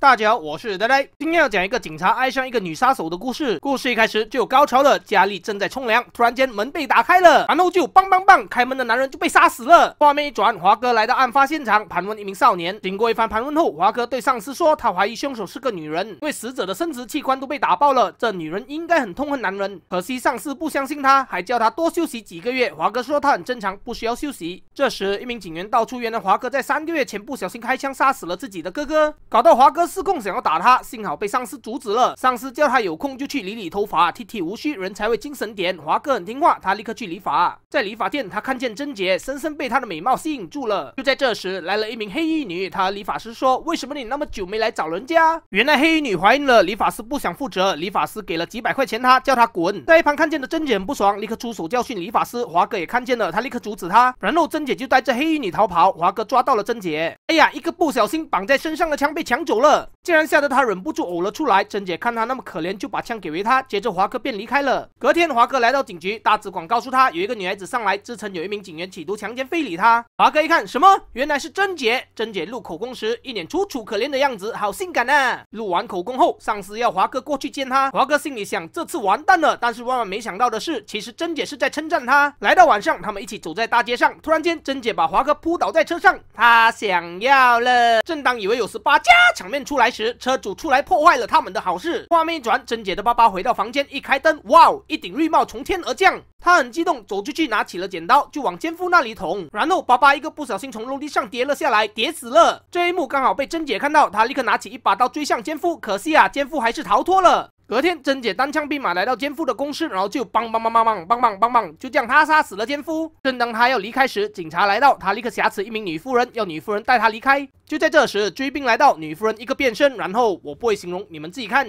大家好，我是呆呆。今天要讲一个警察爱上一个女杀手的故事。故事一开始就有高潮了。佳丽正在冲凉，突然间门被打开了，然后就棒棒棒，开门的男人就被杀死了。画面一转，华哥来到案发现场盘问一名少年。经过一番盘问后，华哥对上司说，他怀疑凶手是个女人，因为死者的生殖器官都被打爆了。这女人应该很痛恨男人。可惜上司不相信他，还叫他多休息几个月。华哥说他很正常，不需要休息。这时一名警员道出，原来华哥在三个月前不小心开枪杀死了自己的哥哥，搞到华哥。失控想要打他，幸好被丧尸阻止了。丧尸叫他有空就去理理头发，剃剃无需人才会精神点。华哥很听话，他立刻去理发。在理发店，他看见贞姐，深深被她的美貌吸引住了。就在这时，来了一名黑衣女，和理发师说：“为什么你那么久没来找人家？”原来黑衣女怀孕了，理发师不想负责。理发师给了几百块钱，他叫他滚。在一旁看见的贞姐不爽，立刻出手教训理发师。华哥也看见了，他立刻阻止他。然后贞姐就带着黑衣女逃跑，华哥抓到了贞姐。哎呀，一个不小心绑在身上的枪被抢走了，竟然吓得他忍不住呕了出来。珍姐看他那么可怜，就把枪给回他。接着华哥便离开了。隔天，华哥来到警局，大紫广告诉他，有一个女孩子上来自称有一名警员企图强奸非礼她。华哥一看，什么？原来是珍姐。珍姐录口供时一脸楚楚可怜的样子，好性感啊！录完口供后，上司要华哥过去见他。华哥心里想，这次完蛋了。但是万万没想到的是，其实珍姐是在称赞他。来到晚上，他们一起走在大街上，突然间珍姐把华哥扑倒在车上，他想。要了！正当以为有十八家场面出来时，车主出来破坏了他们的好事。画面一转，珍姐的爸爸回到房间，一开灯，哇！一顶绿帽从天而降，他很激动，走出去拿起了剪刀，就往奸夫那里捅。然后爸爸一个不小心从楼梯上跌了下来，跌死了。这一幕刚好被珍姐看到，她立刻拿起一把刀追向奸夫，可惜啊，奸夫还是逃脱了。隔天，珍姐单枪匹马来到奸夫的公司，然后就梆梆梆梆梆梆梆梆，就将他杀死了奸夫。正当他要离开时，警察来到，他立刻挟持一名女夫人，要女夫人带他离开。就在这时，追兵来到，女夫人一个变身，然后我不会形容，你们自己看。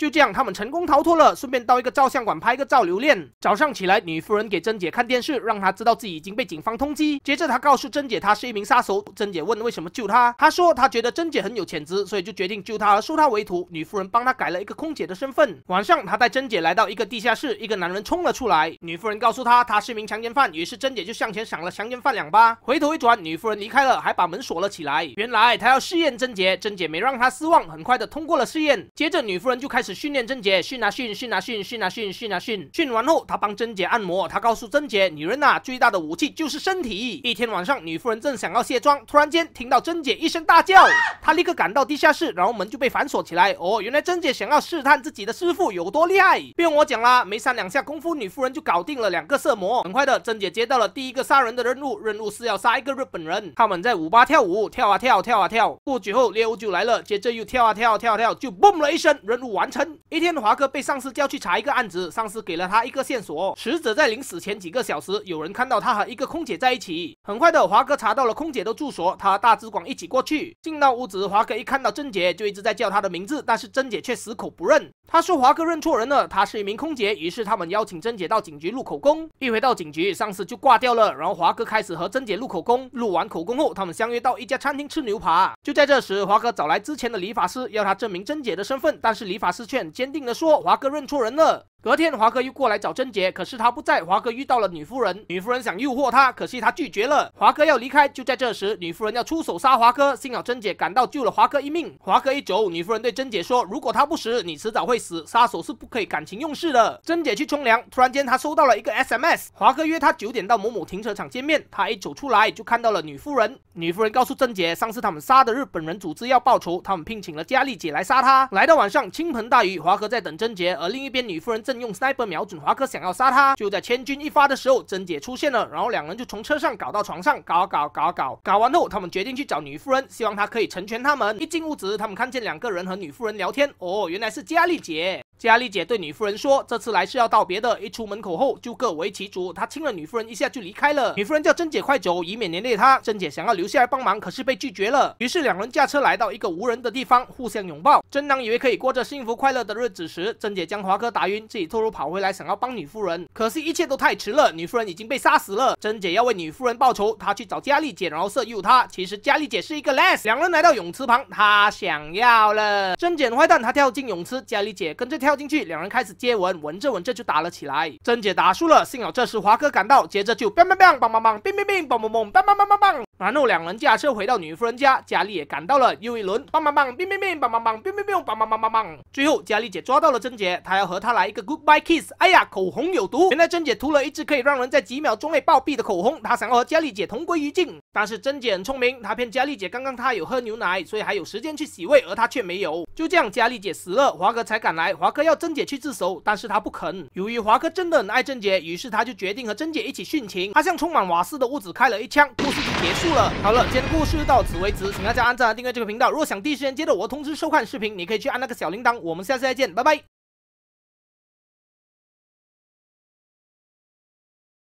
就这样，他们成功逃脱了，顺便到一个照相馆拍个照留念。早上起来，女夫人给珍姐看电视，让她知道自己已经被警方通缉。接着，她告诉珍姐，她是一名杀手。珍姐问为什么救她，她说她觉得珍姐很有潜质，所以就决定救她，收她为徒。女夫人帮她改了一个空姐的身份。晚上，她带珍姐来到一个地下室，一个男人冲了出来。女夫人告诉她，她是一名强奸犯。于是珍姐就向前赏了强奸犯两巴。回头一转，女夫人离开了，还把门锁了起来。原来她要试验珍姐，珍姐没让她失望，很快的通过了试验。接着，女夫人就开始。训练贞姐，训啊训，训啊训，训啊训，训啊训，训完后，他帮贞姐按摩。他告诉贞姐，女人呐，最大的武器就是身体。一天晚上，女夫人正想要卸妆，突然间听到贞姐一声大叫，她立刻赶到地下室，然后门就被反锁起来。哦，原来贞姐想要试探自己的师傅有多厉害。不用我讲啦，没三两下功夫，女夫人就搞定了两个色魔。很快的，贞姐接到了第一个杀人的任务，任务是要杀一个日本人。他们在舞吧跳舞，跳啊跳，跳啊跳。不久后猎物就来了，接着又跳啊跳，跳跳，就嘣了一声，任务完成。一天，华哥被上司叫去查一个案子，上司给了他一个线索：死者在临死前几个小时，有人看到他和一个空姐在一起。很快的，华哥查到了空姐的住所，他和大志广一起过去。进到屋子，华哥一看到甄姐，就一直在叫她的名字，但是甄姐却矢口不认。他说华哥认错人了，他是一名空姐。于是他们邀请甄姐到警局录口供。一回到警局，上司就挂掉了。然后华哥开始和甄姐录口供。录完口供后，他们相约到一家餐厅吃牛排。就在这时，华哥找来之前的理发师，要他证明甄姐的身份，但是理发师。坚定地说：“华哥认错人了。”隔天，华哥又过来找贞姐，可是她不在。华哥遇到了女夫人，女夫人想诱惑他，可惜他拒绝了。华哥要离开，就在这时，女夫人要出手杀华哥，幸好贞姐赶到救了华哥一命。华哥一走，女夫人对贞姐说：“如果他不死，你迟早会死。杀手是不可以感情用事的。”贞姐去冲凉，突然间她收到了一个 SMS，华哥约她九点到某某停车场见面。她一走出来就看到了女夫人。女夫人告诉贞姐，上次他们杀的日本人组织要报仇，他们聘请了佳丽姐来杀他。来到晚上，倾盆大雨，华哥在等贞姐，而另一边女夫人。正用 sniper 瞄准华哥想要杀他，就在千钧一发的时候，珍姐出现了，然后两人就从车上搞到床上，搞搞搞搞搞完后，他们决定去找女夫人，希望她可以成全他们。一进屋子，他们看见两个人和女夫人聊天，哦，原来是佳丽姐。佳丽姐对女夫人说：“这次来是要道别的，一出门口后就各为其主。”她亲了女夫人一下就离开了。女夫人叫珍姐快走，以免连累她。珍姐想要留下来帮忙，可是被拒绝了。于是两人驾车来到一个无人的地方，互相拥抱。珍郎以为可以过着幸福快乐的日子时，珍姐将华哥打晕，自己偷偷跑回来想要帮女夫人，可惜一切都太迟了，女夫人已经被杀死了。珍姐要为女夫人报仇，她去找佳丽姐，然后色诱她。其实佳丽姐是一个 les。两人来到泳池旁，她想要了。珍姐坏蛋，她跳进泳池，佳丽姐跟着跳。跳进去，两人开始接吻，吻着吻着就打了起来。珍姐打输了，幸好这时华哥赶到，接着就 bang bang bang bang bang bang，bing bing b n g bang bang bang bang bang bang bang bang。然后两人驾车回到女夫人家，佳丽也赶到了，又一轮，棒棒棒，变变变，棒棒棒，变变变，棒棒棒棒棒。最后，佳丽姐抓到了珍姐，她要和她来一个 goodbye kiss。哎呀，口红有毒！原来珍姐涂了一支可以让人在几秒钟内暴毙的口红，她想要和佳丽姐同归于尽。但是珍姐很聪明，她骗佳丽姐刚刚她有喝牛奶，所以还有时间去洗胃，而她却没有。就这样，佳丽姐死了，华哥才赶来。华哥要珍姐去自首，但是她不肯。由于华哥真的很爱珍姐，于是他就决定和珍姐一起殉情。他向充满瓦斯的屋子开了一枪。结束了，好了，今天故事到此为止，请大家按赞、订阅这个频道。如果想第一时间接到我通知、收看视频，你可以去按那个小铃铛。我们下次再见，拜拜。